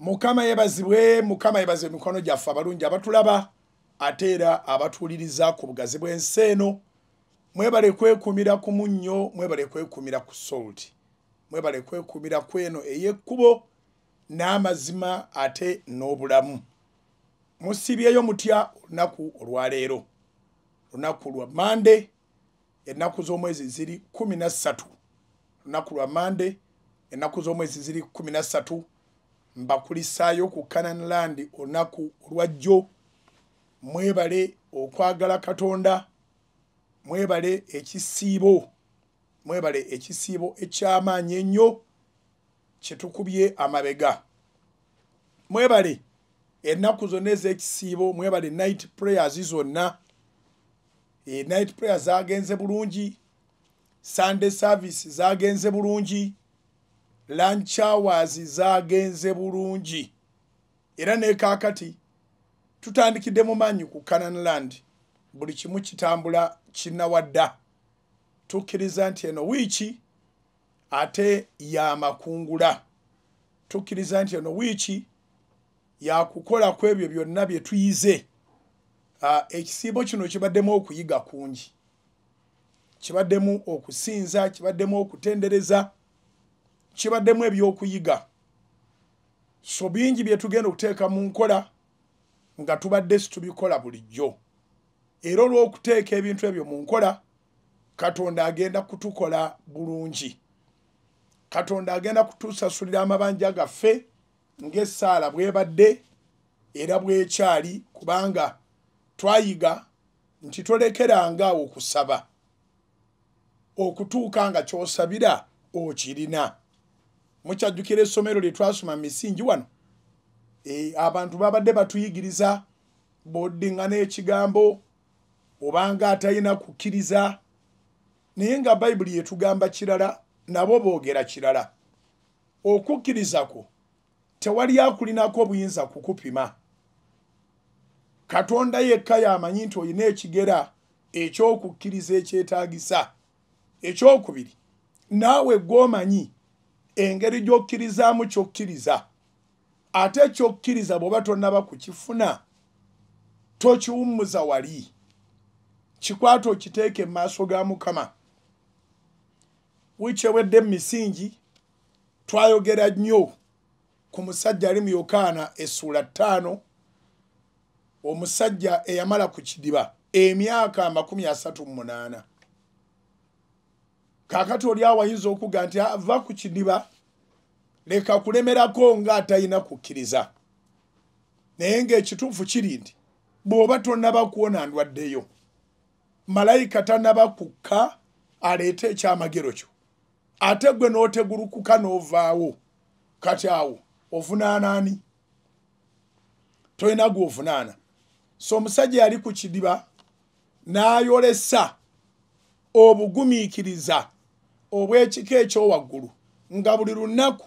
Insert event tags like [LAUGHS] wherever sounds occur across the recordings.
mukama yebazibwe mukama yebazibwe mikono gyaffe abalungi abatulaba ate era abatuuliriza ku bugazi bw'ensi eno mwebale kwekumira ku munnyo mwebale kwekumira ku solti mwebale kwekumira ku eno ey'ekkubo n'amazima ate n'obulamu musibyeyo mutya olunaku olwaleero lunaku lwa mande ennaku z'omwezi ziri kumi na ssatu lunaku lwa mande ennaku z'omwezi ziri kumi na ssatu mbakulisayo ku Canaan land onaku lwajjo mwebale okwagala katonda mwebale ekisiibo mwebale ekisiibo ekyamaanyi ennyo kyetukubye amabega mwebale ennaku zonna ez'ekisiibo mwebale night prayers zonna e night prayers zagenze bulungi sunday service zagenze bulungi lunch hours zaagenze bulungi era ne kakati tutandikidde mu manyi ku canaan land buli kimu kitambula kinnawadda tukkiriza nti eno wiiki ate yamakungula tukkiriza nti eno wiiki yakukola ku ebyo byonna bye tuyize ah, ekisiibo kino kibaddemu okuyiga kungi kibaddemu okusinza kibaddemu okutendereza kibaddemu ebyokuyiga so bingi byetugenda okuteeka mu nkola nga tubadde situbikola bulijjo era olw'okuteeka ebintu ebyo mu nkola katonda agenda kutukola bulungi katonda agenda kutusasulira amabanja gaffe ng'essaala bwebadde era bwekyali kubanga twayiga nti tolekeranga awo okusaba okutuuka nga kyosabira okirina oh, mukyajjukira essomero lye twasoma misingi wano eh, abantu babadde batuyigiriza bw'oddiŋŋana ekigambo obanga atalina kukkiriza naye nga bayibuli yetugamba kirala nabo boogera kirala okukkirizakwo tewali akulinako obuyinza kukupima katonda yekka yamanyi nti olina ekigera ekyokukkiriza ekyetaagisa ekyokubiri naawe gwomanyi engeri gy'okkirizaamu kyokkiriza ate ekyokkiriza bw'oba tonnaba kukifuna tokiwummuza wali kikwata okiteeka emumaaso ga mukama wiiki ewedde mumisingi twayogera nnyo ku musajja ali mu yokaana essuula ttaano omusajja eyamala ku kidiba emyaka amakumi asatu mu munaana kaakati oli awo ayinza okuga nti ava ku kidiba leka kulemerako ngaatalina kukkiriza naye ngaekituufu kiri nti bw'oba tonnabakuwona ndwaddeyo malayika tanabakukka aleete ekyamagero kyo ate gwe n'otegulukuka n'ovaawo kati awo ovunaanaani tolina gwovunaana so omusajja yali ku kidiba n'ayolesa obugumiikiriza obw'ekika ekyowaggulu nga buli lunaku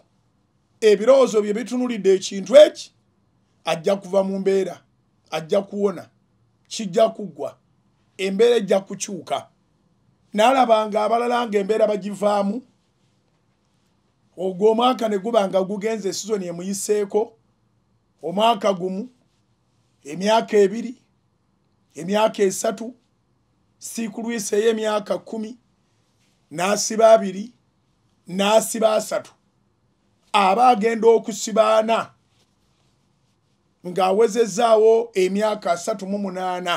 ebirowoozo bye bitunulidde ekintu eki ajja kuva mu mbeera ajja kuwona kijja kuggwa embeera ejja kukyuka naalabanga abalala nga embeera bagivaamu ogwo omwaka ne guba nga gugenza esizoni emuyiseeko omwaka gumu emyaka ebiri emyaka esatu siikulwiseeyo emyaka kumi n'asiba abiri n'asiba asatu aba agenda okusibaana ng'awezezaawo emyaka asatu mu munaana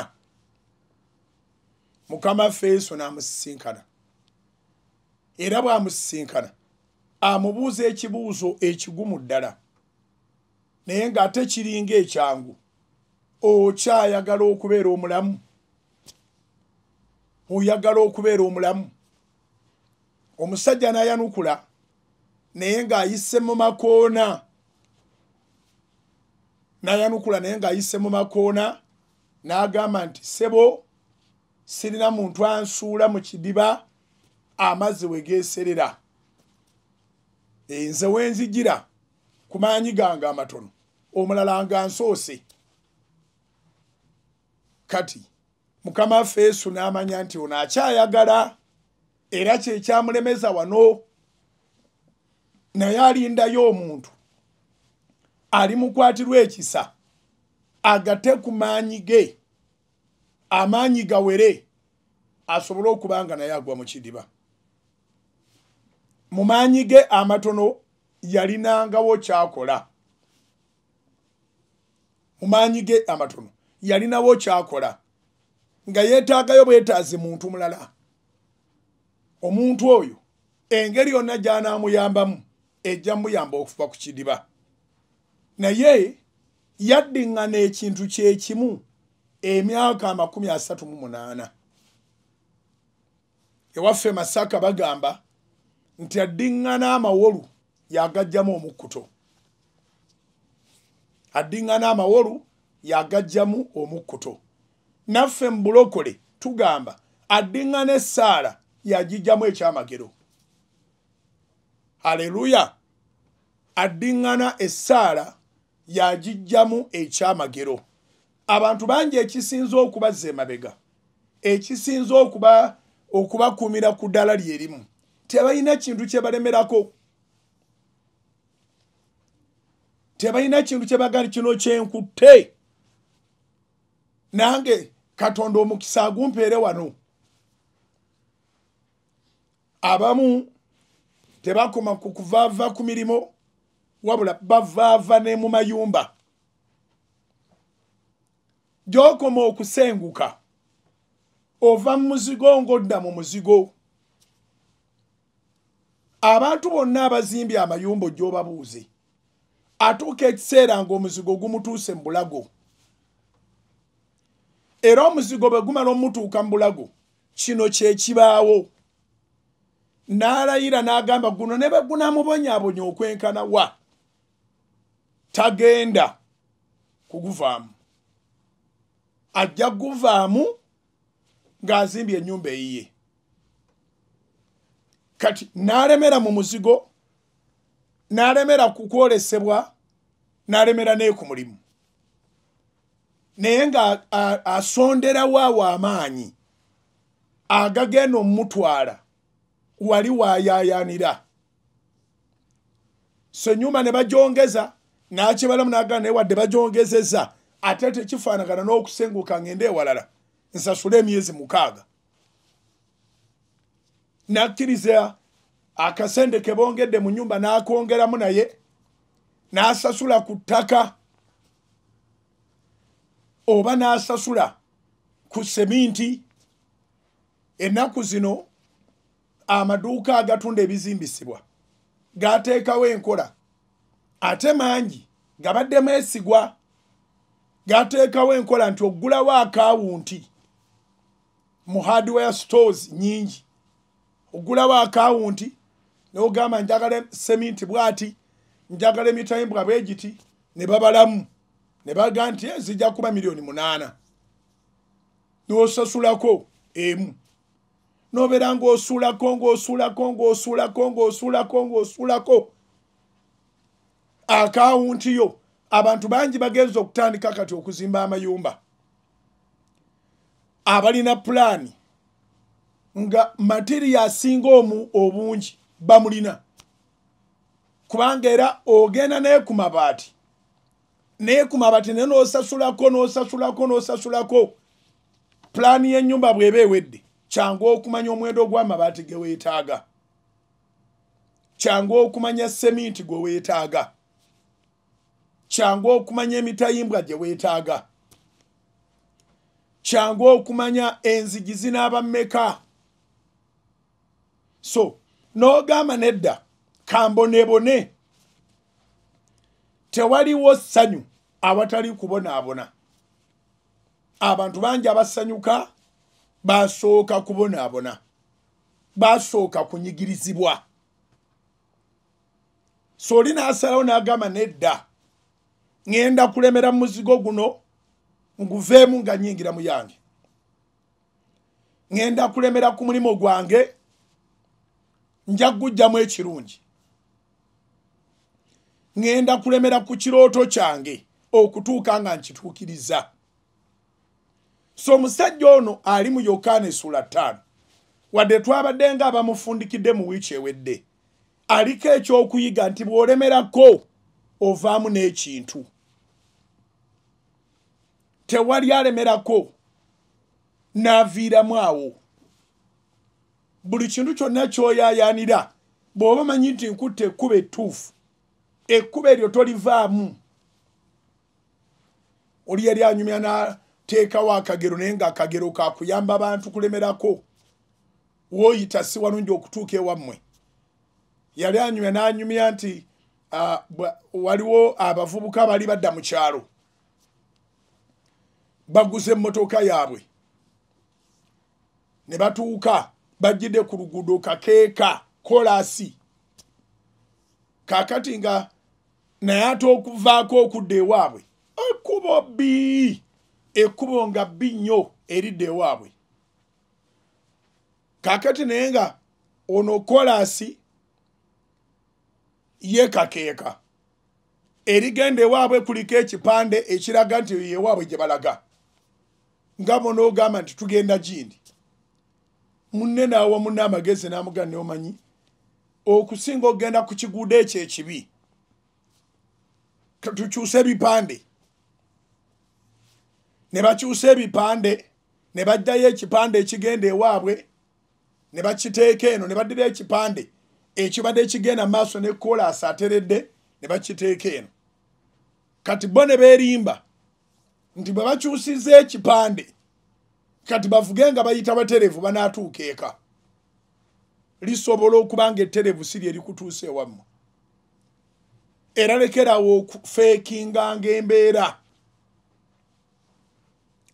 mukama feeso n'amusisinkana era bw'amusisinkana amubuuza ekibuuzo ekigumu ddala naye ng'ate kiringa ekyangu okyayagala okubeera omulamu oyagala okubeera omulamu omusajja nayanukula naye ngaayise mu makoona nayanukula naye ngaayise mu makoona nagamba nti sebo sirina muntu ansuula mu kidiba amazzi wegeserera enze wenzijira kumaanyi gange amatono omulala nga nsoose kati mukama ffe yesu n'amanya nti ono akyayagala era kyekyamulemeza wano naye alindayo omuntu alimukwatirwa ekisa agate ku maanyi ge amaanyi gawere asobole okuba nga naye agwa mu kidiba mu maanyi ge amatono yalinangawo kyakola mu maanyi ge amatono yalinawo kyakola nga yeetaagayo bwetaazi muntu mulala omuntu oyo engeri yonna gyanaamuyambamu ejja muyamba okufa ku kidiba naye yaddiŋŋana ekintu kyekimu emyaka amakumi asatu mu munaana ewaffe masaka bagamba nti addiŋŋana amawolu yagajjamu omukkuto addiŋŋana amawolu yagajjamu omukkuto naffe mu bulokole tugamba addiŋŋana essaala yagijjamu ekyamagero haleluya addiŋŋana essaala yagijjamu ekyamagero abantu bangi ekisinza okubazza emabega ekisinza okuba okubakuumira ku ddala lyerimu tebalina kintu kyebalemerako tebalina kintu kyebagali kino kyenkutte nange katonda omukisa agumpeere wano abamu tebakoma ku kuvaava ku mirimu wabula bavaava ne mu mayumba gyokoma okusenguka ova mu muzigo ng'odda mu muzigo abantu bonna abazimbye amayumba gy'obabuuze atuuka ekiseera ng'omuzigo gumutuuse mu bulago era omuzigo bwe gumala omutuuka mu bulago kino kyekibaawo n'alayira n'agamba guno ne bwe gunamubonyaabonya okwenkana wa tagenda kuguvaamu ajja kuguvaamu ng'azimbye ennyumba eyiye kati n'alemera mu muzigo n'alemera ku kwolesebwa n'alemera naye ku mulimu naye nga asonderawo awo amaanyi agagenda omumutwala wali wayayanira so enyuma ne bajongeza nakibalamu nagala naye wadde bajongezeza ate tekifaanagana n'okusenguka ngende ewalala nsasule emyezi mukaaga nakkiriza akasente kebongedde mu nyumba n'akongeramu naye n'asasula ku ttaka oba n'asasula ku seminti ennaku zino amaduuka agatunda ebizimbisibwa gateekawo enkola ate mangi gabadde mwesigwa gateekawo enkola nti oggulawo akawunti mu hardware stores nyingi oggulawo akawunti nogamba njagala seminti bwati njagala emitayimbwa bwegiti ne babalamu ne baga nti zijja kuba miliyoni munaana nosasulako emu nobera ngaosulako ngaosulako ngaosulako ngaosulako ngaosulako akawunti yo abantu bangi bagenza okutandika kati okuzimba amayumba abalina pulaani nga materiya asinga omu obungi bamulina kubanga era ogenda naye ku mabaati naye ku mabaati naye n'osasulako n'osasulako n'osasulako pulaani y'ennyumba bw'eba ewedde kyangu okumanya omuwendo gw'amabaati ge weetaaga kyangu okumanya seminti gwe weetaaga kyangu okumanya emitayimbwa gye weetaaga kyangu okumanya enzigi zinaabammeka so n'ogamba nedda kambonebone tewaliwo ssanyu awatali kubonaabona abantu bangi abasanyuka basooka kubonaabona basooka kunyigirizibwa soli n'asalawo n'agamba nedda ŋenda kulemera muzigo guno nguveemu nga nyingira mu yange ŋenda kulemera ku mulimu gwange nja kugujjamu ekirungi ŋenda kulemera ku kirooto kyange okutuuka nga nkituukiriza so omusajja ono ali mu yokaana esula ttaano wadde twabadde nga abamufundikidde mu wiiki ewedde aliko ekyokuyiga nti bw'olemerako ovaamu n'ekintu tewali alemerako n'aviiramu awo buli kintu kyonna ky'oyaayaanira bw'oba manyi nti nkutta ekkuba ettuufu ekkuba eryo tolivaamu oli yali anyumya na teekawo akagero naye ngaakagero kakuyamba bantu kulemerako woyita si walungi okutuuka ewammwe yali anyumya n'anyumya nti ah, waliwo abavubuka bali badda mu kyalo baguze emmotoka yaabwe ne batuuka bagidde ku luguudo kakeeka kolasi kaakati nga naye ate okuvaako okudda ewaabwe ekkuba bbii ekkubo nga bbi nnyo eridda ewaabwe kaakati naye nga ono kolaasi yeekakeeka erigenda ewaabwe kuliko ekipande ekiraga nti yo yewaabwe gye balaga nga monoogamba nti tugenda gindi munne naawamunne amagezi n'amugana neomanyi okusinga okgenda ku kiguudo ekyo ekibi tukyuse ebipande ne bakyusa ebipande ne baddayo ekipande ekigenda ewaabwe ne bakiteeka eno ne baddira ekipande ekibadde ekigenda maaso ne kolaasi ateredde ne bakiteeka eno kati bo ne beerimba nti bwe bakyusiza ekipande kati bavuge nga bayita baterevu banaatuuka eka lisobola okuba nga eterevu siri erikutuusa ewammwe era lekerawo okufeekinganga embeera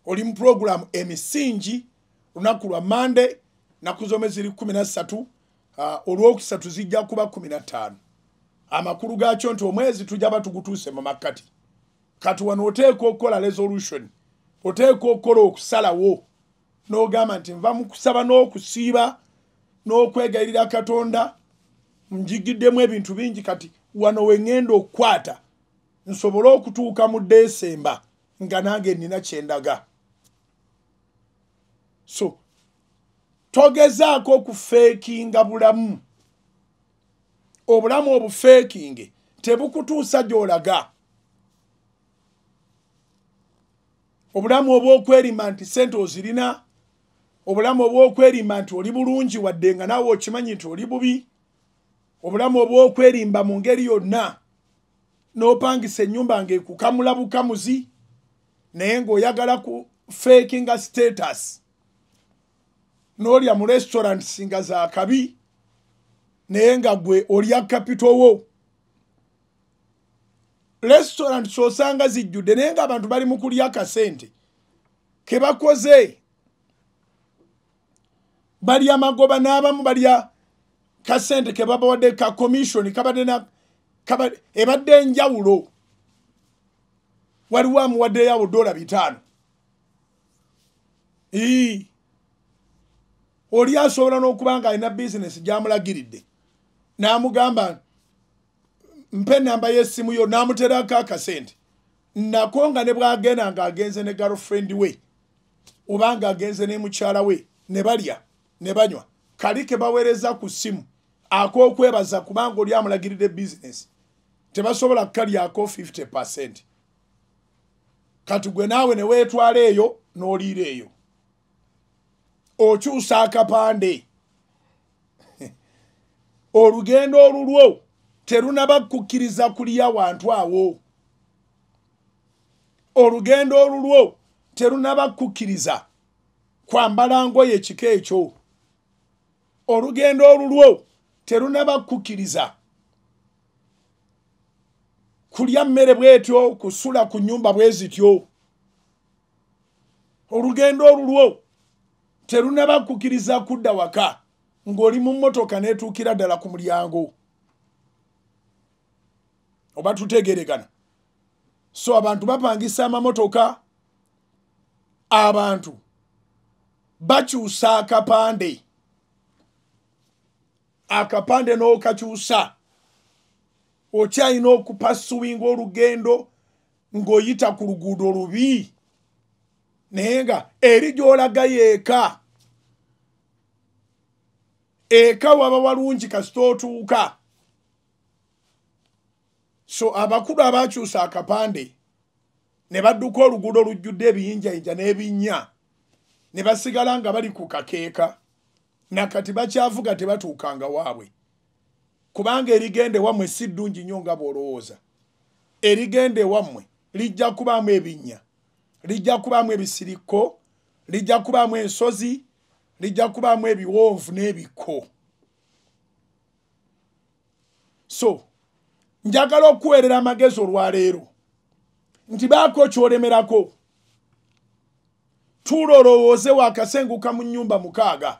oli mu program emisingi lunaku lwa mande nakuzome ziri 13 uh, olwokusatu zijja kuba 15 amakulu gaakyo nti omwezi tujja batugutuuse mu makati kati wano oteeka okukola resolution oteeka okukola okusalawo n'ogamba nti nva mu kusaba n'okusiiba n'okwegayirira katonda njigiddemu ebintu bingi kati wano weŋŋenda okukwata nsobole okutuuka mu desemba nga nange nnina kyendaga so togezaako okufeekinga bulamu obulamu obufeekinge tebukutuusa gy'olaga obulamu obwokwerima nti sente ozirina obulamu obwokwerimba nti oli bulungi wadde nga naawe okimanyi nti oli bubi obulamu obwokwerimba mu ngeri yonna n'opangisa ennyumba ngaekukamula bukamuzi naye ng'oyagala ku feekinga statusi n'olya mu restaurant singa za kabi naye nga gwe olya capital wo restaurant osanga zijjudde naye nga abantu bali mu kulya kasente ke bakoze balya magoba n'abamu balya kasente ke babawadde ka commission kabadde na ebadde enjawulo waliwo amuwaddeyawo dola bitaano oli asobola n'okuba nga alina bizinesi gyamulagiridde n'amugamba mpa enamba y'essimu yo n'amuteraako akasente nako nga ne bwagenda ng'agenze ne garlfriend we oba ng'agenze n'emukyala we ne balya ne banywa kali ke baweereza ku ssimu ak'okwebaza kubanga oli amulagiridde bizinesi tebasobola kukalyako 50 percent kati gwe naawe ne weetwala eyo n'oliira eyo okyusa akapande [LAUGHS] olugendo olulwo terunaba kukkiriza kulya wantu awo olugendo olulwo terunaba kukkiriza kwambala ngoye ekika ekyo olugendo olulwo terunaba kukkiriza kulya mmere bwetyo kusula ku nyumba bwezityo olugendo olulwo terunaba kukiriza kudda waka ng'oli mu mmotoka neetuukira ddala ku mulyango oba tutegeregana so abantu bapangisa amamotoka abantu bakyusa akapande akapande n'okakyusa okyayina okupasuwinga olugendo ng'oyita ku luguudo lubi naye nga eri gyolaga yeeka eka waba walungi kasita otuuka so abakulu abakyusa akapande ne badduka oluguudo olujjudde ebiyinjayinja n'ebinnya ne basigala nga bali ku kakeeka nakati bakyavuga tebatuukanga waabwe kubanga erigenda ewammwe si ddungi nnyo nga bw'olowooza erigenda ewammwe lijja kubaamu ebinnya lijja kubaamu ebisiriko lijja kubaamu ensozi lijja kubaamu ebiwonvu n'ebiko so njagala okuweerera amagezi olwaleero nti baako kyolemerako tuula olowooze waakasenguka mu nnyumba mukaaga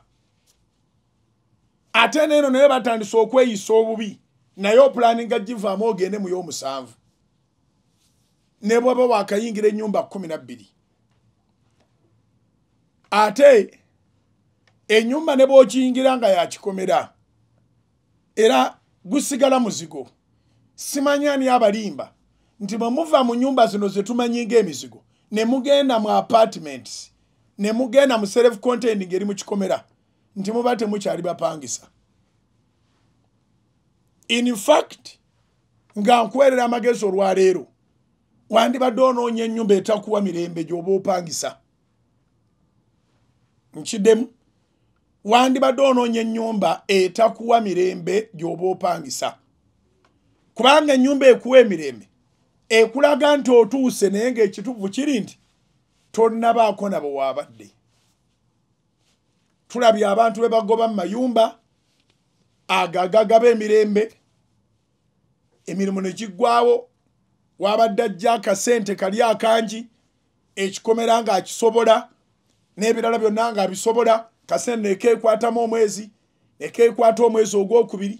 ate neeno naye batandisa okweyisa obubi naye opulaninga givaamu ogende mu y'omusanvu ne bwaba wakayingira ennyumba kkumi nabbiri ate ennyumba ne bwokiyingira nga yakikomera era gusigala muzigo simanyani abalimba nti bwe muva mu nyumba zino zetumanyinga emizigo ne mugenda mu apartments ne mugenda mu self containing eri mukikomera nti muba temukyali bapangisa in fact nga nkuweerera amagezi olwaleero wandibadde onoonya ennyumba etakuwa mirembe gyoba opangisa nkiddemu wandibadde onoonya ennyumba etakuwa mirembe gyoba opangisa kubanga ennyumba ekuwa emirembe ekulaga nti otuuse naye ngaekituvu kiri nti tonnabaako nabo waabadde tulabye abantu be bagoba mu mayumba agagagaba emirembe emirimu ne giggwawo wabadde ajja akasente kali akangi ekikomera ngaakisobola n'ebirala byonna nga abisobola kasente nekeekwatamu omwezi nekeekwata omwezi ogwokubiri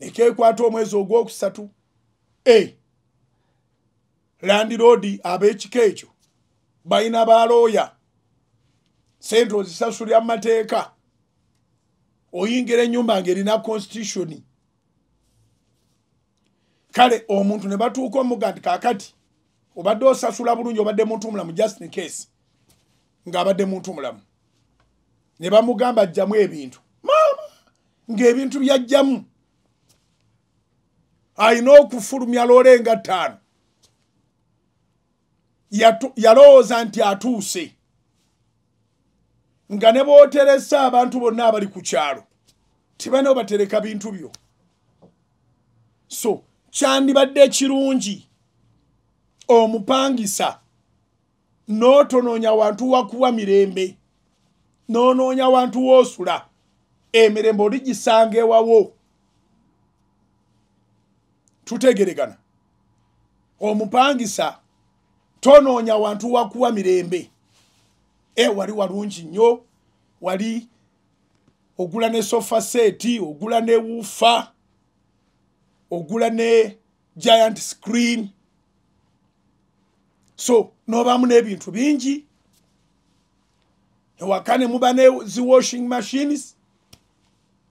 nekeekwata omwezi ogwokusatu e, landiroodi ab'ekika ekyo balina balooya sente ozisasulya mu mateeka oyingira ennyumba ngaerina constitutioni kale omuntu ne batuuka omugadi kaakati obadde osasula bulungi obadde muntu mulamu just in case ng'abadde muntu mulamu ne bamugamba ajjamu ebintu maama ng'ebintu byajjamu ayina okufulumya loole nga ttaano yalowooza nti atuuse nga ne booteresa abantu bonna abali ku kyalo tibanabo batereka bintu byo so kyandibadde ekirungi omupangisa n'otonoonya wantu wakuwa mirembe n'onoonya wantu woosula emirembe oligisanga ewawo tutegeregana omupangisa tonoonya wantu wakuwa mirembe e wali walungi nnyo wali ogula ne sofa seeti ogula ne wuufa ogula ne giant screen so nobamu nebintu bingi ewaka nemuba ne zi washing machines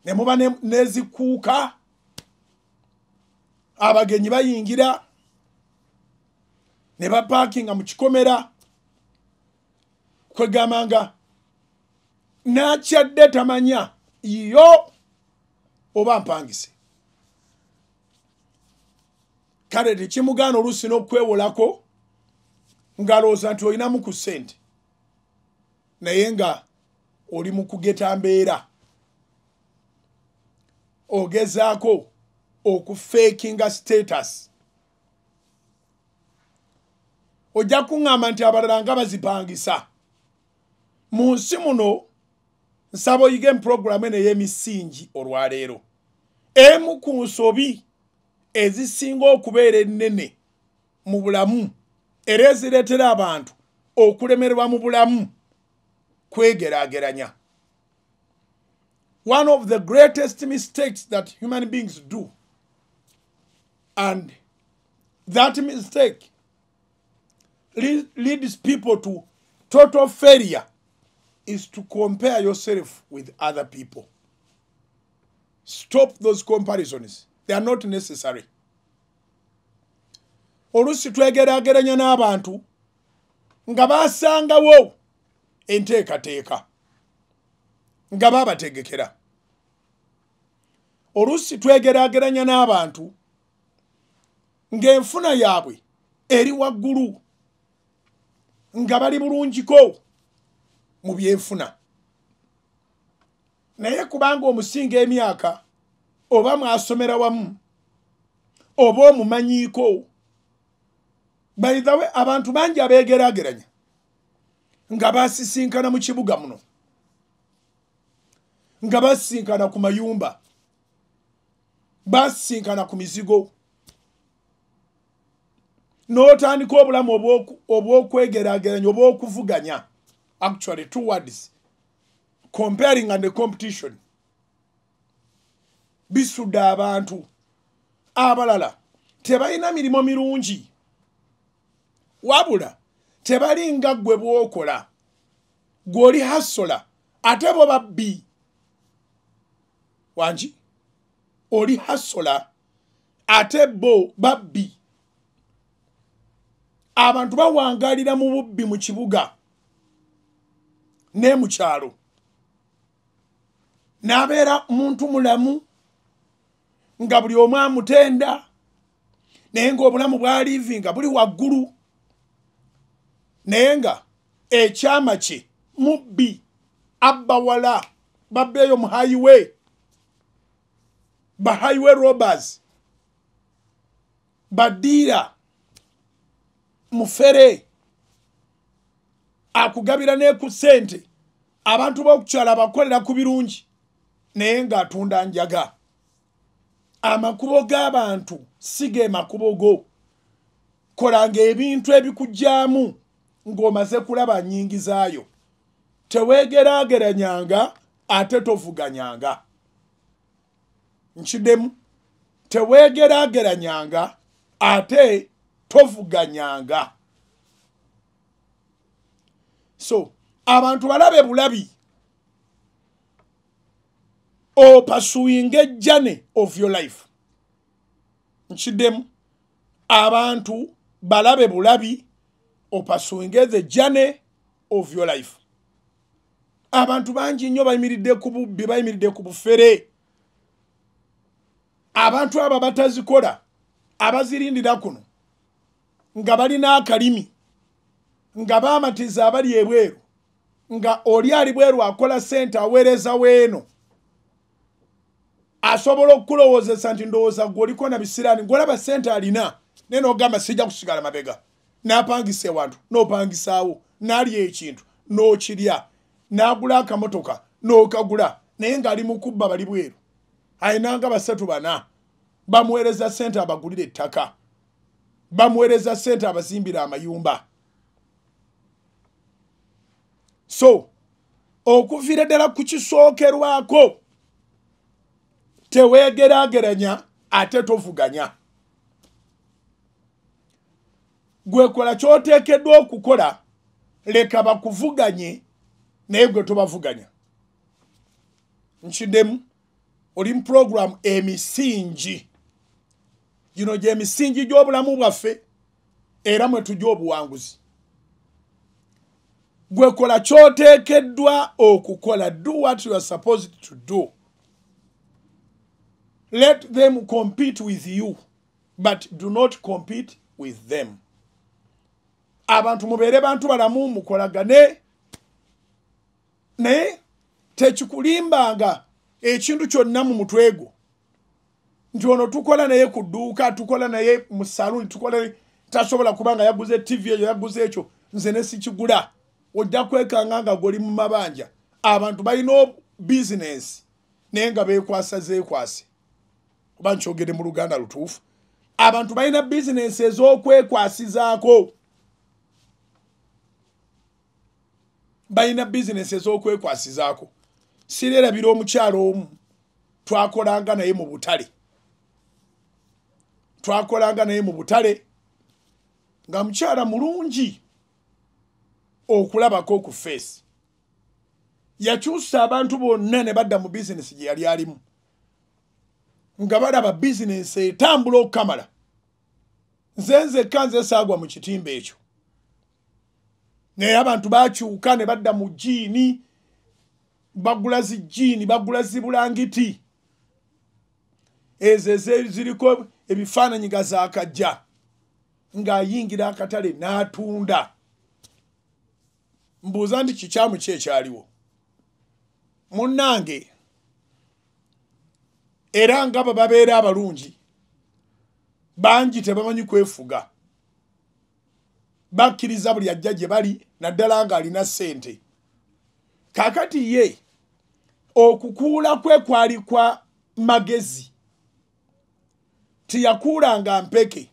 nemuba nezikuuka abagenyi bayingira ne bapaakinga mu kikomera kwegambanga nakyadde tamanya yo oba mpangise kale tekimugaana oluusi n'okwewolako ngalowooza nti olinamu ku ssente naye nga oli mu kugeta mbeera ogezaako okufeekinga status ojja kuŋŋamba nti abalala nga bazipangisa mu nsi muno nsaba oyige empurogulamu eneyemisingi olwaleero emu ku nsobi ezisinga okubeera ennene mu bulamu era ezireetera abantu okulemerwa mu bulamu kwegeraageranya one of the greatest mistakes that human beings do and that mistake leads people to total failure is to compare yourself with other people stop those comparisons they are not necessary oluusi twegeraageranya n'abantu nga baasangawo enteekateeka nga baabategekera oluusi twegeraageranya n'abantu ng'enfuna yaabwe eri waggulu nga bali bulungiko mu byenfuna naye kubanga omusinga emyaka oba mwasomera wamu oba omumanyiiko baithawe abantu bangi abegerageranya nga basisinkana mu kibuga muno nga basisinkana ku mayumba basisinkana ku mizigo notandika obulamu obwokwegerageranya obwokuvuganya actually two words comparing and competition bisudde abantu abalala tebalina mirimu mirungi wabula tebalinga ggwe bwokola gweoli hasola ate bo babbi wangi oli hasola ate bo babbi abantu bawangalira mu bubbi mu kibuga ne mu kyalo n'abeera muntu mulamu nga buli omu amutenda naye ngaobulamu bwalivi nga buli waggulu naye nga ekyama kye mubbi abba wala babbeeyo mu highway ba highway robers baddiira mufere akugabira neku sente abantu bokukyala bakolera ku birungi naye ngaatunda njaga amakubo g'abantu si ge makubo go kolanga ebintu ebikugyamu ng'omaze kulaba nyingizaayo teweegeraageranyanga ate tovuganyanga nkiddemu teweegeraageranyanga ate tovuganyanga so abantu balabe bulabi or oh, pursuing a journey of your life. Nchidem, abantu balabe bulabi, or oh, pursuing the journey of your life. Abantu banji nyoba imiride kubu, biba imiride kubu fere. Abantu ababata zikoda, abaziri indi dakunu. Ngabali na akarimi. Ngabama tizabali yebweru. Nga oliari bweru akola center, weleza weno. asobola okulowoozesa nti ndowooza gwe oliko na bisiraani gwolaba sente alina naye nogamba sijja kusigala mabega n'apangisa ewantu n'opangisaawo n'alya ekintu n'okirya n'agula akamotoka n'okagula naye ng'ali mu kubba bali bweru ayinanga basatu bana bamuweereza sente abagulira ettaka bamuweereza sente abazimbira amayumba so okuviira ddala kukisookerwako teweegerageranya ate tovuganya gwekola kyoteekeddwa okukola leka bakuvuganye naye gwe tobavuganya nkiddemu oli mu puroguramu emisingi gino gyemisingi gy'obulamu bwaffe era mwe tujya obuwanguzi gwekola kyoteekeddwa okukola do what you are supposed to do Let them compete with you, but do not compete with them. abantu mubeere bantu balamu mukolagane naye tekikulimbanga ekintu kyonna mu mutwe gwo nti ono tukola naye ku dduuka tukola naye mu saluuni tukola tasobola kuba nga yaguze tivi eyo yaguze ekyo nze ne sikigula ojja kwekanga nga goli mu mabanja abantu balina bizinesi naye nga beekwasa zeekwase oba nkyogere mu luganda lutuufu abantu balina bizinesi ez'okwekwasizaako balina bizinesi ez'okwekwasizaako sirerabira omukyalo omu twakolanga naye mu butale twakolanga naye mu butale nga mukyala mulungi okulabako okufeesi yakyusa abantu bonna ne badda mu bizinesi gye yali alimu nga balaba bizinensi etambula okukamala nzenze ka nze saagwa mu kitimba ekyo naye abantu bakyuka ne badda mu jiini bagula zi jiini bagula zibulangiti ezo eziriko ebifaananyi nga zaakajja ng'ayingira akatale n'atunda mbuuza nti kikyamu ki ekyaliwo munnange era nga ba babeera abalungi bangi tebamanyi kwefuga bakkiriza buli ajja gye bali naddala ng'alina ssente kakati ye okukuula kwe kwali kwa magezi tiyakuulanga mpeke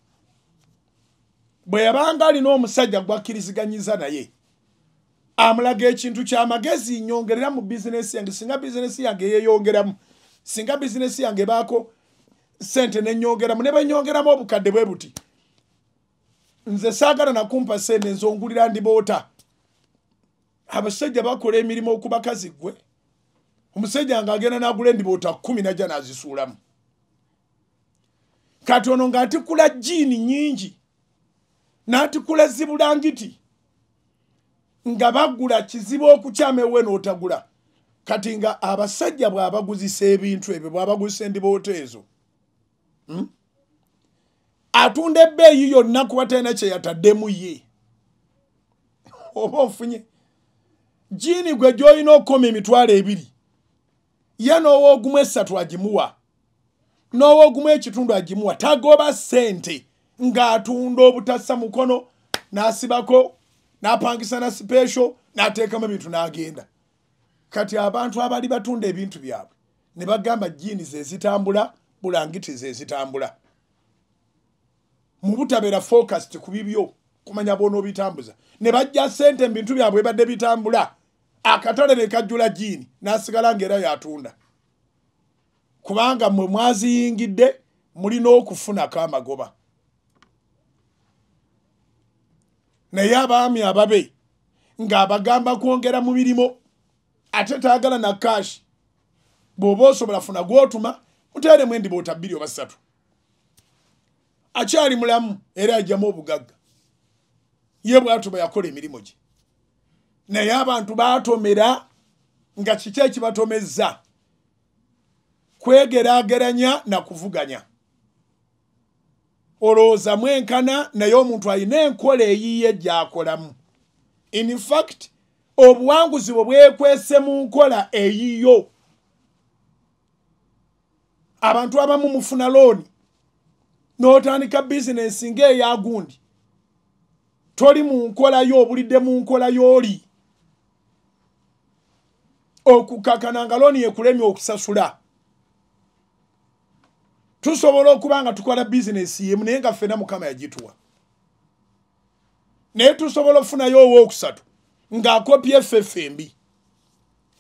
bwe yabanga alina omusajja gwakkiriziganyiza naye amulaga ekintu kyamagezi nyongerera mu bizinesi yange singa bizinesi yange yeyongeramu singa bizinesi yange baako sente nenyogeramu nebanyogeramu obukadde bwe buti nze sagala nakumpa sente nzongulira ndiboota abasajja bakola emirimu okubakazi gwe omusajja nga agenda nagula endiboota kumi najja nazisuulamu kati ono ngaatikula jiini nyingi naatikula zibulangiti nga bagula kizibu okukyama ewe notagula na kati nga abasajja bwabaguzisa ebintu ebyo bwabaguzisa endibooto ezo hmm? atunda ebbeeyi yonna kuba talina kye yataddemu ye [LAUGHS] oba ofunye jiini gwe gy'olina okukoma emitwalo ebiri ye n'owoogumu esatu agimuwa n'owoogumu ekitundu agimuwa tagoba ssente ng'atunda obutassa mukono n'asibako n'apangisa na sipesyo n'ateekamu ebintu n'agenda kati abantu abali batunda ebintu byabwe ne bagamba jiini zezitambula bulangiti zezitambula mu butabeera focast ku bibyo kumanya bona obitambuza ne bajja sente mubintu byabwe ebadde bitambula akatale ne kajjula jiini n'asigala ngaera yatunda kubanga mwe mwaziyingidde mulina okufunako amagoba naye abaami ababe ng'abagamba kwongera mu mirimu ate tayagala na kashi bwoba osobola funa gwotuma muteeremu endiba otabbiri oba satu akyali mulamu era ajjamu obugagga ye bwatu bwe yakola emirimu gye naye abantu baatomera nga kiki ekibatomezza kwegeraageranya nakuvuganya olowooza mwenkana naye omuntu alina enkola eyiye gyakolamu infact obuwanguzi bwe bwekwese mu nkola eyiyo abantu abamu mufuna looni n'otandika bizinesi ng'eyagundi toli mu nkolayo obulidde mu nkola y'oli okukakana nga looni yekulemya okusasula tusobola okuba nga tukola bizinesi yemu naye nga ffena mukama yagituwa naye tusobola ofunayo owookusatu ng'akopye ffeffe mbi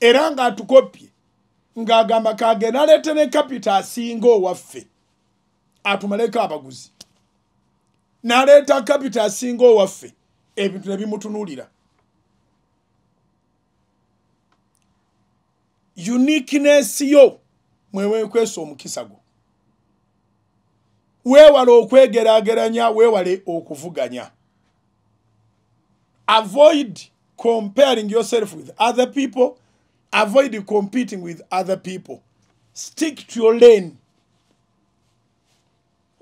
era ng'atukopye ng'agamba kagenda aleete ne kapita asinga owaffe atumaleko abaguzi n'aleeta kapita asinga owaffe ebintu ne bimutunuulira uniqueness yo mwewekwesa omukisa gwo weewala okwegeraageranya weewale okuvuganya avoid comparing yourself with other people. Avoid competing with other people. Stick to your lane.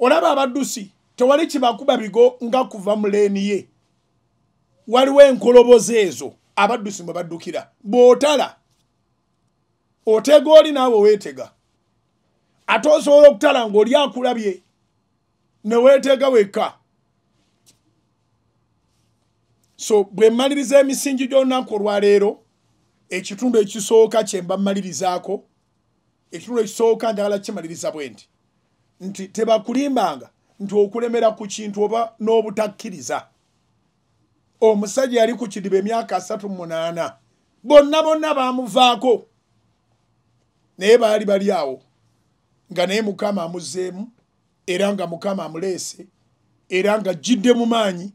Olaba abadusi, tewali kibakuba bigo nga kuva mu lane ye. Waliwe enkolobo zezo, abadusi mabadukira. Botala, otego oli nawe wetega. Atosobola okutala ng'oli akulabye ne wetega weka. We so bwe mmaliriza emisingi gy'olunaku olwaleero ekitundu ekisooka kyemba mmalirizaako ekitundu ekisooka njagala kimaliriza bwe nti nti tebakulimbanga nti okulemera ku kintu oba n'obutakkiriza omusajja yali ku kidiba emyaka asatu munaana bonna bonna baamuvaako naye baali bali awo nga naye mukama amuzzeemu era nga mukama amuleese era nga jjidde mu maanyi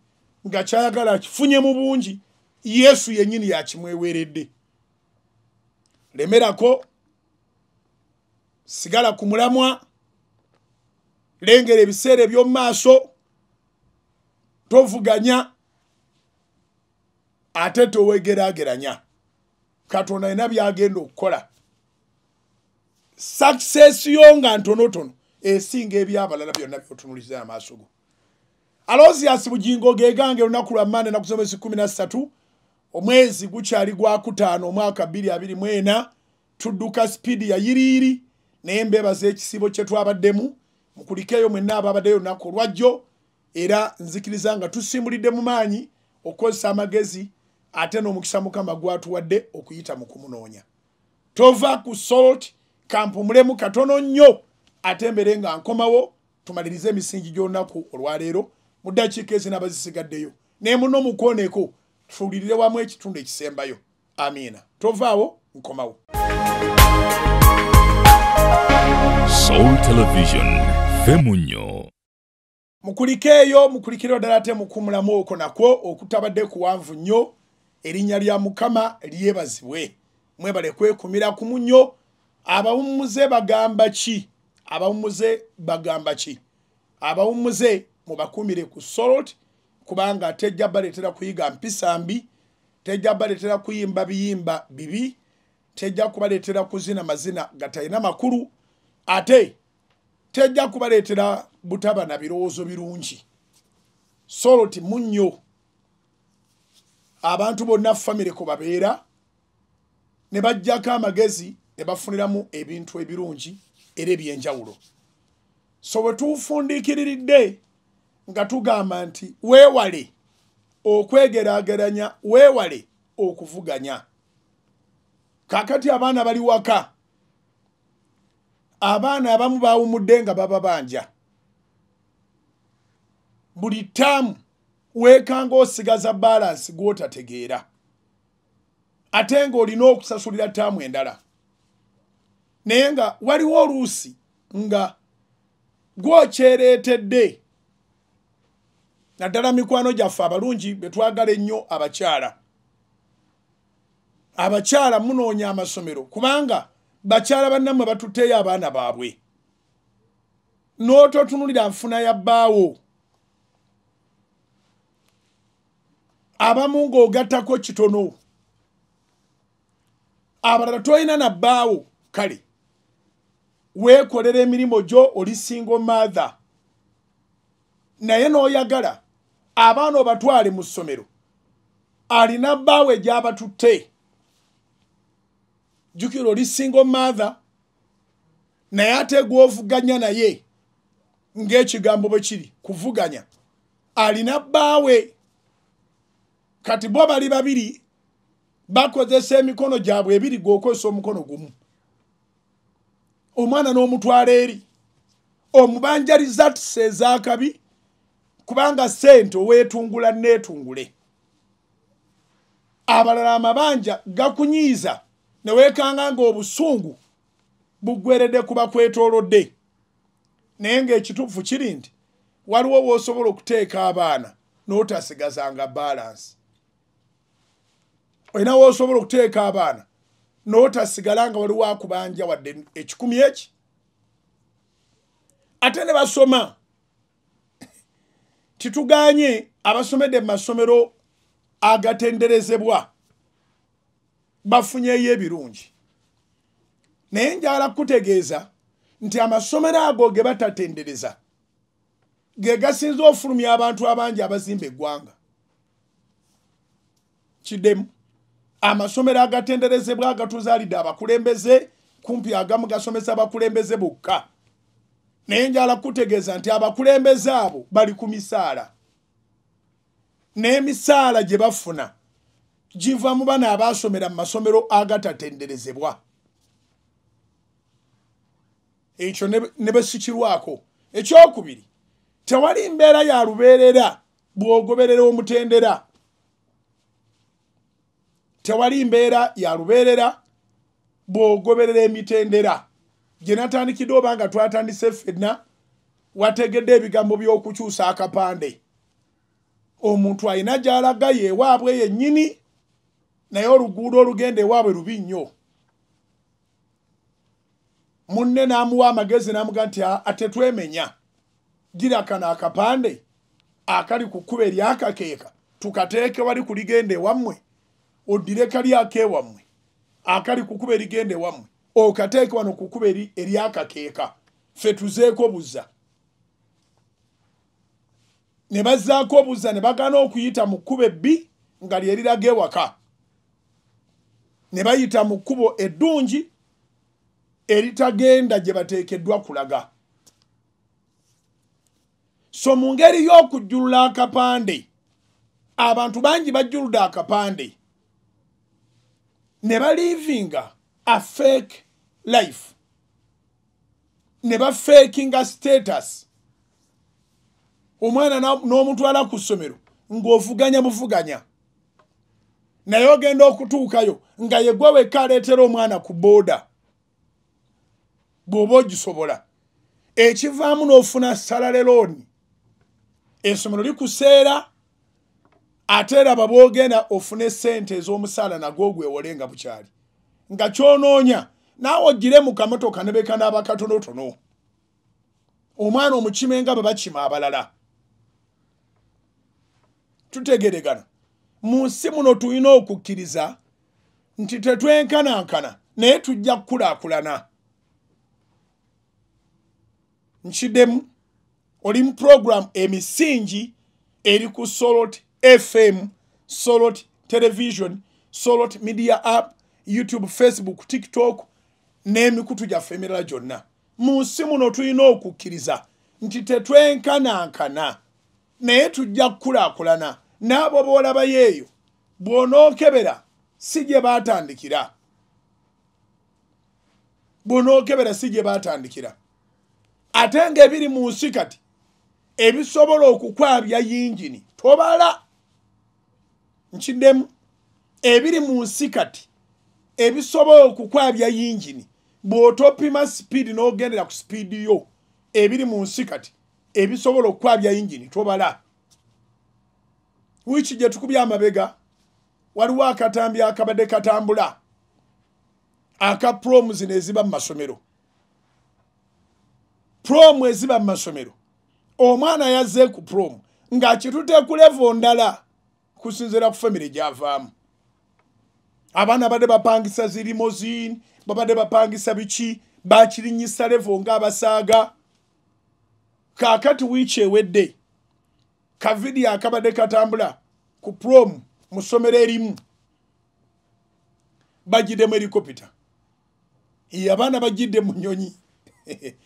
nga kyayagala kifunye mu bungi yesu yennyini yakimweweredde lemerako sigala ku mulamwa lengera ebiseera eby'omu maaso tovuganya ate towegerageranya katonda yina byagenda okukola sakisesi yo nga ntonotono esinga ebyabalala byonna byotunulize amaaso go aloziyasi bugingo gegange olunaku lwa mmanda enaku zomwezi 13 omwezi gukyali gwakutaano omwaka 2024 tudduka sipiidi yayiriiri naye embeeba z'ekisiibo kye twabaddemu mukulikeeyo mwenna ababaddeyo olunaku olwajjo era nzikiriza nga tusimbulidde mu maanyi okukozesa amagezi ate n'omukisa mukama gwatuwadde okuyita mu kumunoonya tova ku salt kampumulemu katono nnyo ate mbere nga nkomawo tumalirize emisingi gy'olunaku olwaleero mudakiika ezinaba zisigaddeyo naye muno mukoneko tuwulirire wamu ekitundu ekisembayo amiina tovaawo nkomawo mukulike eyo mukulikireo ddala ate mukumulamu okwo nakwo okutabadde kuwanvu nnyo erinnya lya mukama lyebazibwe mwebale kwekumira ku munnyo abawummuze bagamba ki abawummuze bagamba ki abawummuze mubakumire ku salt kubanga tejja baletera kuyiga mpisa mbi tejja baletera kuyimba biyimba bibi tejja kubaletera kuzina mazina gatalina makulu ate tejja kubaletera butaba na birowoozo birungi salt munnyo abantu bonna famire kubabeera ne bajjako amagezi ne bafuniramu ebintu ebirungi era ebyenjawulo so bwe tufundiikiriridde nga tugamba nti weewale okwegeraageranya weewale okuvuganya kakati abaana bali waka abaana abamu bawumudde nga baba banja buli ttaamu weekanga osigaza balansi gwotategeera ate nga olina okusasulira ttaamu endala naye nga waliwo oluusi nga gwokyereetedde naddala mikwano gyaffe abalungi betwagala ennyo abakyala abakyala munoonya amasomero kubanga bakyala bannammwe batutteeyo abaana baabwe n'otootunulira nfuna ya bbaawo abamu ng'ogattako kitono abalala toyina na bbaawo kale weekolera emirimu gyo olisinga omaatha naye n'oyagala abaana obatwale mu ssomero alina bbaawe gyabatutte jukiro oli single mother naye ate gwovuganya naye ng'ekigambo bwe kiri kuvuganya alina bbaawe kati bo bali babiri bakozesa emikono gyabwe ebiri gwokozesa omukono gumu omwana n'omutwala eri omubanjaliza tuseeza akabi kubanga sente weetungula neetungule abalala amabanja gakunyiiza neweekanganga obusungu buggweredde kuba kwetoolodde naye ngaekituufu kiri nti waliwo woosobola okuteeka abaana n'otasigazanga balansi olina woosobola okuteeka abaana n'otasigala nga waliwo akubanja wadde ekikumi eki ate ne basoma titugaanye abasomedde mu masomero agatenderezebwa bafunyeyo ebirungi naye njala kutegeeza nti amasomero ago ge batatendereza ge gasinza ofulumya abantu abangi abazimba eggwanga kiddemu amasomero agatenderezebwa agatuzaalidde abakulembeze kumpi agamu gasomesa bakulembeze bokka Nenjala kutegeza nti abakulembeze abo bali ku misaala. N'emisaala gye bafuna giva mu bana abaasomera mu masomero agatatenderezebwa. Ekyo ne besikirwako. Ekyokubiri, tewali mbeera ya lubeerera bw'ogoberera omutendera. Tewali mbeera ya lubeerera bw'ogoberera emitendera. gyenatandikidde oba nga twatandise fenna wategedde ebigambo by'okukyusa akapande omuntu alina gyalaga yeewaabwe yennyini naye oluguudo olugenda ewaabwe lubi nnyo munne n'amuwa amagezi n'amuga nti ate twemenya girakana akapande akali ku kkuba eryakakeeka tukateeke wali kuligenda ewammwe oddire kalyako ewammwe akali ku kkuba erigenda ewammwe okateeke wano kukuba eryakakeeka fe tuzeeko buza ne bazaako obuza ne bagana okuyita mu kkubo ebbi nga lyeriraga ewaka ne bayita mu kkubo eddungi eritagenda gye bateekeddwa kulaga so mu ngeri y'okujjulula akapande abantu bangi bajjuludde akapande ne baliivinga afeeke life ne bafekinga status omwana n'omutwala ku ssomero ng'ovuganya muvuganya naye ogenda okutuukayo nga yegwa wekka aleetera omwana ku booda bw'oba ogisobola ekivaamu n'ofuna salaleloni essomero likuseera ate raba boogenda ofune sente ez'omusaala nagwo ogwewole nga bukyali nga kyonoonya nawo jire mukamoto kanebeka nabakatono tono omwana omukimenga babakima abalala tutegeregana munsi muno tulina okukkiriza nti tetwenkanankana naye tujja kukulaakulana nkiddemu oli mu puroguramu emisingi eri ku solot fm solot television solot media app youtube facebook tiktok n'emikutu gyaffe emirala gyonna mu nsi muno tulina okukkiriza nti tetwenkanankana naye tujja kukulaakulana n'abo boolabayo eyo bw'onookebera si gye baatandikira bw'onookebera si gye baatandikira ate ng'ebiri mu nsi kati ebisobola okukwabya yingini tobala nkiddemu ebiri mu nsi kati ebisobola okukwabya yingini bw'otopima sipiidi n'ogendera ku sipiidi yo ebiri mu nsi kati ebisobola okukwabya yingini tobala wiiki gye tukubya amabega waliwo akatambi akabadde katambula aka promu zino eziba mu masomero promu eziba mu masomero omwana yazze ku promu ng'akituute ku levo ndala kusinziira ku famire gyavaamu abaana badde bapangisa zirimozini babadde bapangisa biki bakirinyisa levo ngaabasaaga kaakati wiiki ewedde kavidi akabadde katambula ku promu mu ssomero erimu bagiddemu helikopita abaana bagidde mu nyonyi [LAUGHS]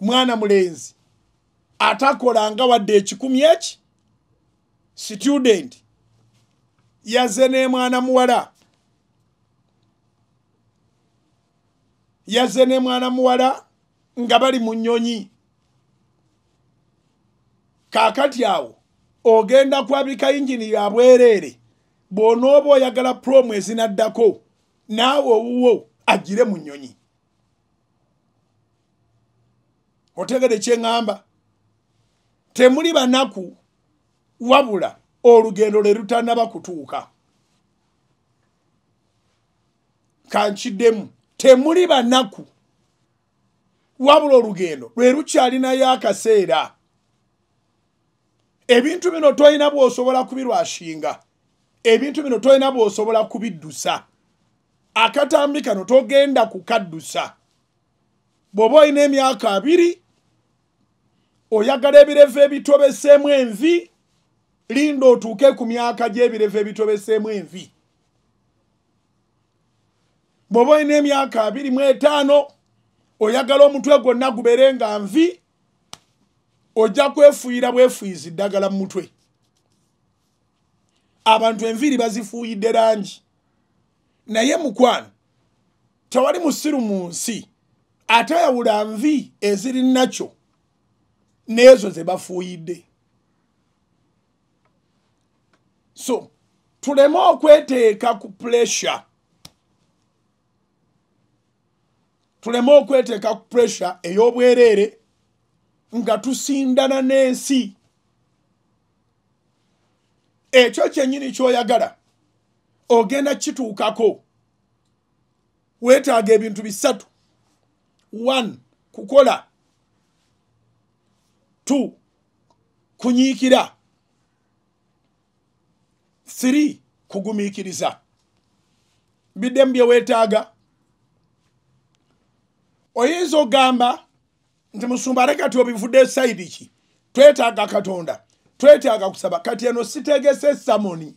mwana mulenzi atakolanga wadde ekikumi eki situdenti yaze n'emwana muwala yazze ne mwana muwala nga bali mu nnyonyi kaakati awo ogenda kwabika injini ya bwereere bw'onooba oyagala promu ezinaddako naawe owuwo agire mu nnyonyi otegere kyeŋŋamba temuli banaku wabula olugendo lwe lutanaba kutuuka kankiddemu temuli banaku wabula olugendo lwe lukyalinayo akaseera ebintu bino tolina bwosobola kubirwashinga ebintu bino tolina bwosobola kubiddusa akatambi kano togenda kukaddusa bw'oba olina emyaka abiri oyagala ebirevu ebitobeseemu envi linda otuuke ku myaka gy'ebirevu ebitobeseemu envi bw'oba olina emyaka abiri mu etaano oyagala omutwe gwonna gubere nga nvi ojja kwefuuyira bwefuuyiza eddagala mu mutwe abantu enviiri bazifuuyidde langi naye mukwano tewali musiru mu nsi ate yawula nvi ezirinakyo n'ezo ze bafuuyidde so tuleme okweteeka ku pulesure tuleme okweteeka ku puresure ey'obwereere nga tusindana n'ensi ekyo kyennyini ky'oyagala ogenda kituukako weetaaga ebintu bisatu one kukola two kunyiikira three kugumiikiriza biddemu bye weetaaga oyinza okugamba nti musumba leka tobivudde esaidi ki twetaaga katonda twetaaga kusaba kati eno sitegese esamoni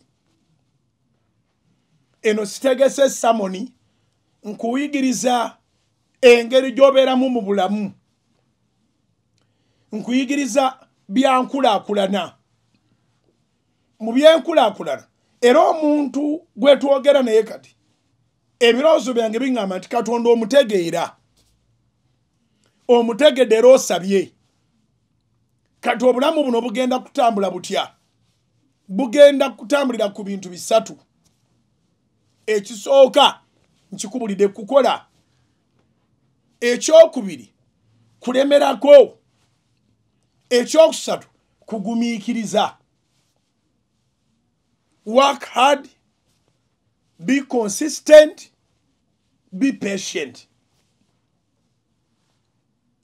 eno sitegese esamoni nkuyigiriza engeri gyobeeramu mu bulamu nkuyigiriza byankulaakulana mu byenkulaakulana era omuntu gwetwogera naye kati ebirowoozo byange biŋamba nti katonda omutegeera omutegedera osabye kati obulamu buno bugenda kutambula butya bugenda kutambulira ku bintu bisatu ekisooka nkikubulidde kukola ekyokubiri kulemerako ekyokusatu kugumiikiriza work hard be consistent be patient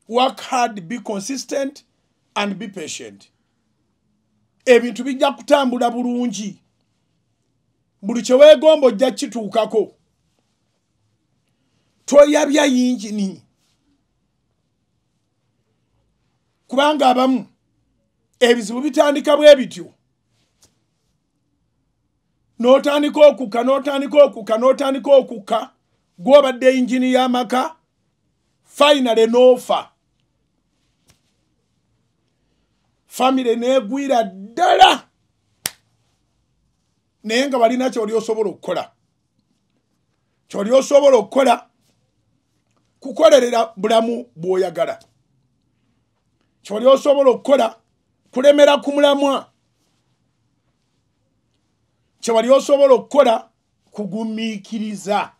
work hard be consistent and be patient ebintu bijja kutambula bulungi buli kyeweegomba ojja kituukako toyabya yinjini kubanga abamu ebizibu bitandika bwe bityo n'otandika okukka n'otandika okukka n'otandika okukka gw'obadde injini y'amaka fainale noofa famire negwira ddala naye nga balina kyoli osobola okukola kyoli osobola okukola kukolerera bulamu bwoyagala kyoli osobola okukola kulemera ku mulamwa kyewali osobola okukola kugumiikiriza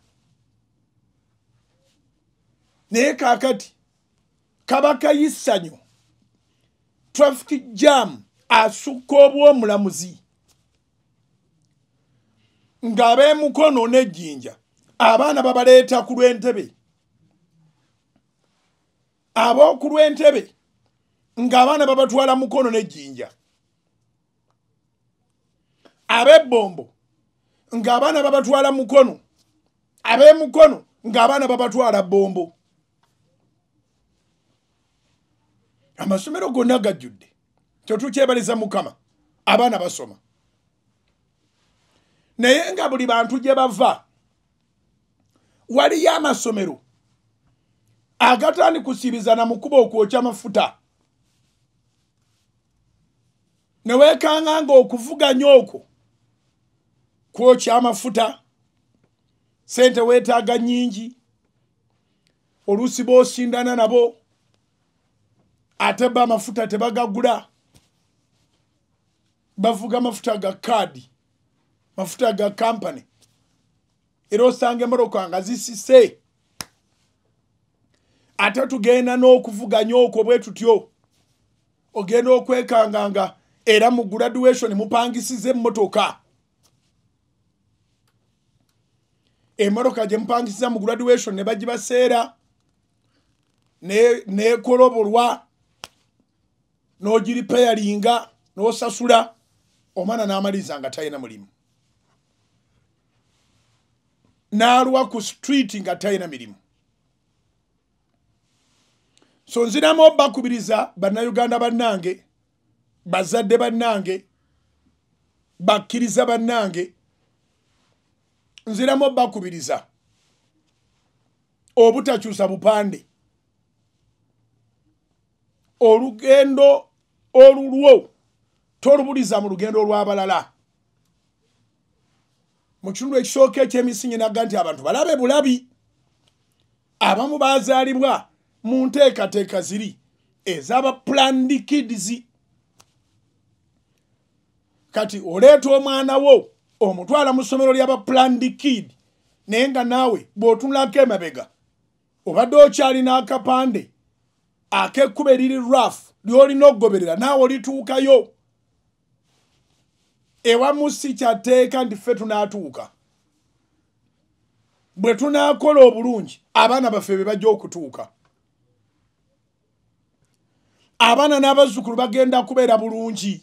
naye kaakati kabaka yissanyu traffic jam asukka obw'omulamuzi ng'ab'emukono n'ejjinja abaana babaleeta ku lw'entebe ab'oku lw'entebe ng'abaana babatwala mukono n'ejjinja ab'ebbombo ng'abaana babatwala mukono ab'emukono ng'abaana babatwala bbombo amasomero gonna gajjudde kyotukyebaliza mukama abaana basoma naye nga buli bantu gye bava waliyo amasomero agatandi kusibiza namukuba okwokya mafuta neweekanga nga okuvuganya okwo kwokya amafuta sente weetaaga nyingi oluusi boosindana nabo ate ba amafuta tebagagula bavuga amafuta ga kadi mafuta ga kampany era osanga emoroka nga zisise ate tugenda n'okuvuganya okwo bwe tutyo ogenda okwekanga nga era mu graduation mupangisiza emmotoka emmotoka gye mupangisiza mu graduation ne bagibaseera nekola ne obulwa n'ogiri payalinga n'osasula omwana n'amaliriza nga talina mulimu n'alwa ku sitriiti nga talina mirimu so nziramu bakubiriza bannayuganda bannange bazadde bannange bakkiriza bannange nziramu bakubiriza obutakyusa bupande olugendo olulwo tolubuliza mu lugendo olwabalala mukitundu ekisooka ekyemisingi naga nti abantu balabe bulabi abamu bazaalibwa mu nteekateeka ziri ezabaplandikidizi kati oleeta omwana wo omutwala mu ssomero lyabaplandikid naye nga naawe bw'otunulako emabega obadde okyalina akapande akekkuba eriri rafu lyolina okugoberera naawe olituukayo ewamu si kyatteeka nti ffe tunaatuuka bwe tunaakola obulungi abaana baffe be bajja okutuuka abaana n'abazzukulu bagenda kubeera bulungi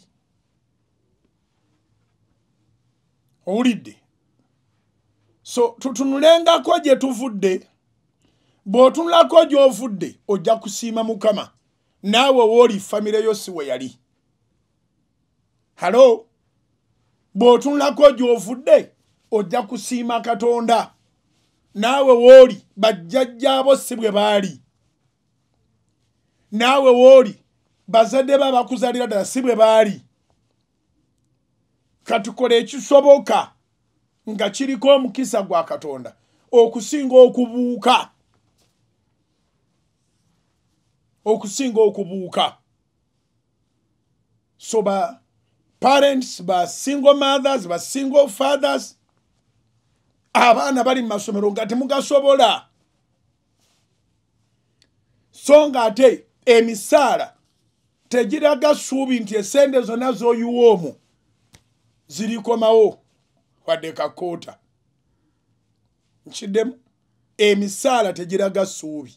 owulidde so tutunulengako gye tuvudde bw'otunulako gy'ovudde ojja kusiima mukama naawe w'oli famireyo si we yali halo bw'otunulako gy'ovudde ojja kusiima katonda naawe w'oli bajjajjaabo si bwe baali naawe w'oli bazadde ba bakuzaalira ddala si bwe baali katukole ekisoboka nga kiriko omukisa gwa katonda okusinga okubuuka okusinga okubuuka so ba parents ba single mothers ba single fathers abaana bali mu masomero nga temugasobola so nga ate emisaala tegiraga suubi nti esente zonna zoyiwa omu zirikomawo wadde kakoota nkiddemu emisaala tegiraga suubi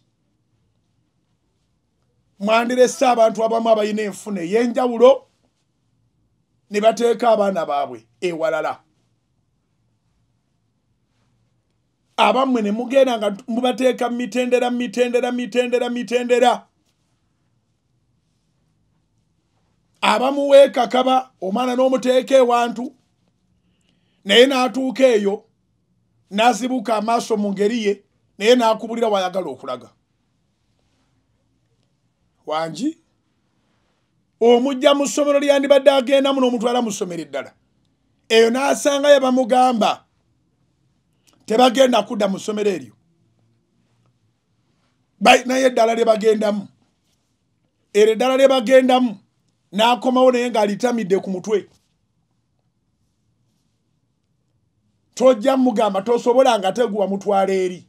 mwandirese abantu abamu abalina enfuna ey'enjawulo ne bateeka abaana baabwe ewalala abammwe ne mugenda nga mubateeka mu mitendera mumitendera mumitendera mumitendera abamuweekakaba omwana n'omuteeka ewantu naye n'atuuka eyo n'azibuka amaaso mu ngeri ye naye n'akubulira wayagala okulaga kwanji omujja mu ssomero lyandibadde agendamu n'omutwala mu ssomero eddala eyo n'asangayo bamugamba tebagenda kudda mu ssomero eryo naye eddala lye bagendamu ero eddala lye bagendamu n'akomawo naye ng'alitamidde ku mutwe tojja mugamba tosobola nga teguwa mutwala eri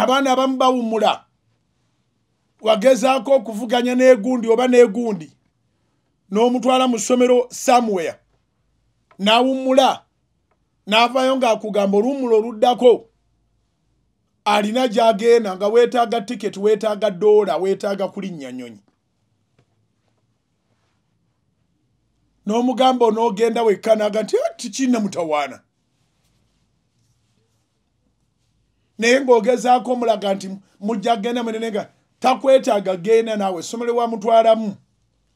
abaana abamu bawummula wagezaako okuvuganya n'egundi oba n'egundi n'omutwala mu ssomero samuwere n'awummula n'avaayo ng'akugamba oluwummula oluddako alina gy'agenda nga weetaaga tiketi weetaaga ddoola weetaaga kulinnyanyonyi n'omugamba onoogenda wekka naaga nti ah, tikinna mutawaana naye ng'ogezaako omulaga nti mujja kgenda mwenenega takwetaaga genda naawe essomero wamutwalamu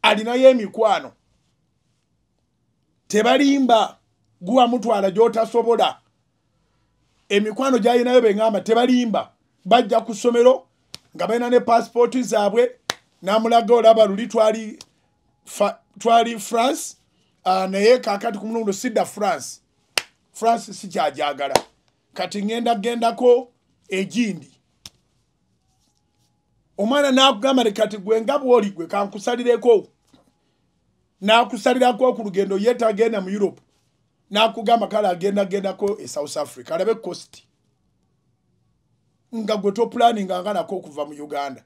alinayo emikwano tebalimba guwamutwala gyotasobola emikwano gyalinayo beŋamba tebalimba bajja ku ssomero nga balina ne passipooti zaabwe namulaga olaba luli twali twali france naye kakati ku mulundu sidda france france sikyajagala kati ŋenda gendako egindi omwana n'akugamba nekati gwe nga bwoli gwe kankusalireko n'akusalirako ku lugendo ye tagenda mu europe n'akugamba kale agendagendako e south africa alabe cost nga gwe topulaninga nga nako okuva mu uganda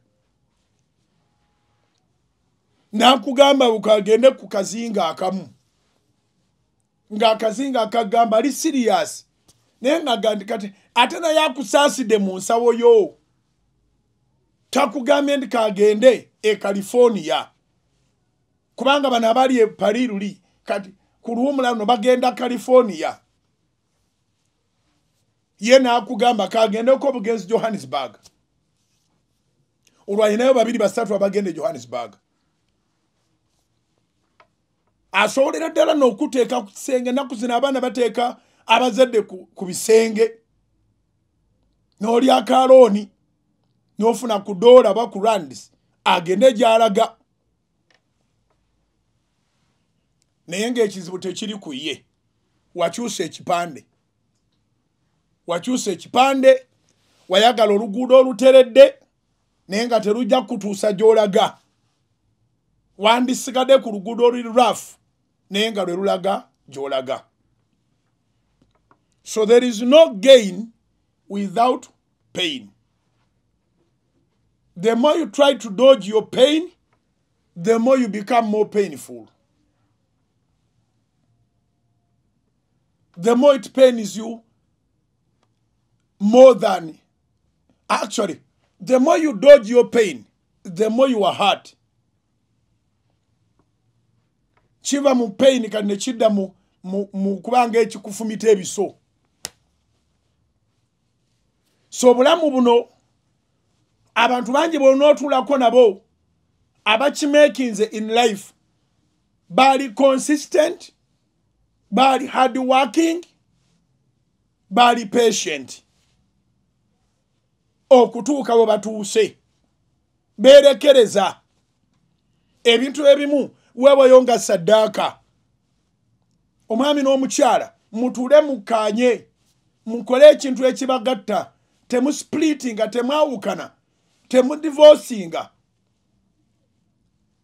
n'akugamba ukagende ku kazinga akamu ng'akazinga akagamba ali siriyasi naye nga gandikati ate naye akusaasidde mu nsawo yo takugambye nti kagende e california kubanga bano abali e pali luli kati ku luwumula luno bagenda california ye naakugamba kagendeko obugenzi johannesburg olwanyinayo babiri basatu abagende johannesburg asobolera ddala n'okuteeka ku kisenge ennaku zino abaana bateeka abazadde ku bisenge n'oly akalooni n'ofuna ku doola ba ku rands agende gy'alaga naye ng'ekizibu tekiri ku ye wakyusa ekipande wakyusa ekipande wayagala oluguudo oluteredde naye nga terujja kutuusa gy'olaga wandisigadde ku luguudo oluli rafu naye nga lwe lulaga gy'olaga so there is no gain without pain the more you try to dodge your pain, the more you become more painful. The more it pains you, more than. Actually, the more you dodge your pain, the more you are hurt. Chiva mu pain kanechida mu mu kubanga ekikufumita ebiso. So bulamu buno. So, abantu bangi bonaotuulako nabo abakimekinze in life bali consistent bali hardworking bali patient okutuuka bwe batuuse berekereza ebintu ebimu weebayo nga saddaaka omwami n'omukyala mutuule mukkaanye mukole ekintu ekibagatta temusplit nga temwawukana temudivosinga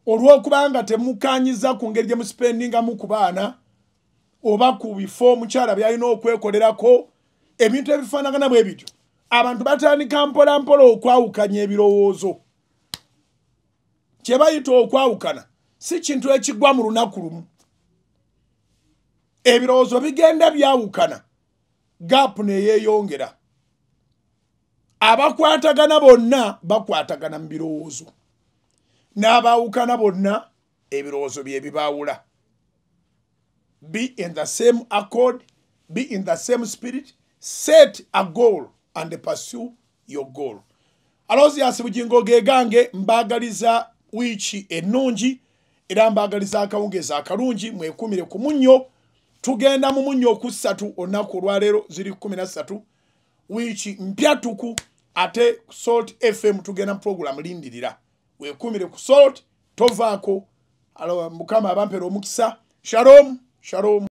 olwokubanga temukanyiza ku ngeri gye muspendingamu ku baana oba ku bifo omukyala byalina okwekolerako ebintu ebifaanagana bwe bityo abantu batandika mpola mpola okwawukanya ebirowoozo kye bayita okwawukana si kintu ekigwa mu lunaku lumu ebirowoozo bigenda byawukana gaapu neyeeyongera abakwatagana bonna bakwatagana mu birowoozo n'abaawukana bonna ebirowoozo bye bibaawula be in the same accord be in the same spirit set a goal and pursue your goal aloziyasi bugingo geegange mbaagaliza wiiki ennungi era mbaagaliza akawungeezi akalungi mwekumire ku munnyo tugenda mu munnyo okusatu olunaku olwaleero ziri 13 wiiki mpyatuku ate ku salt fm tugenda program lindirira weekuumire ku salt tovaako mukama abampeera omukisa shalom shalom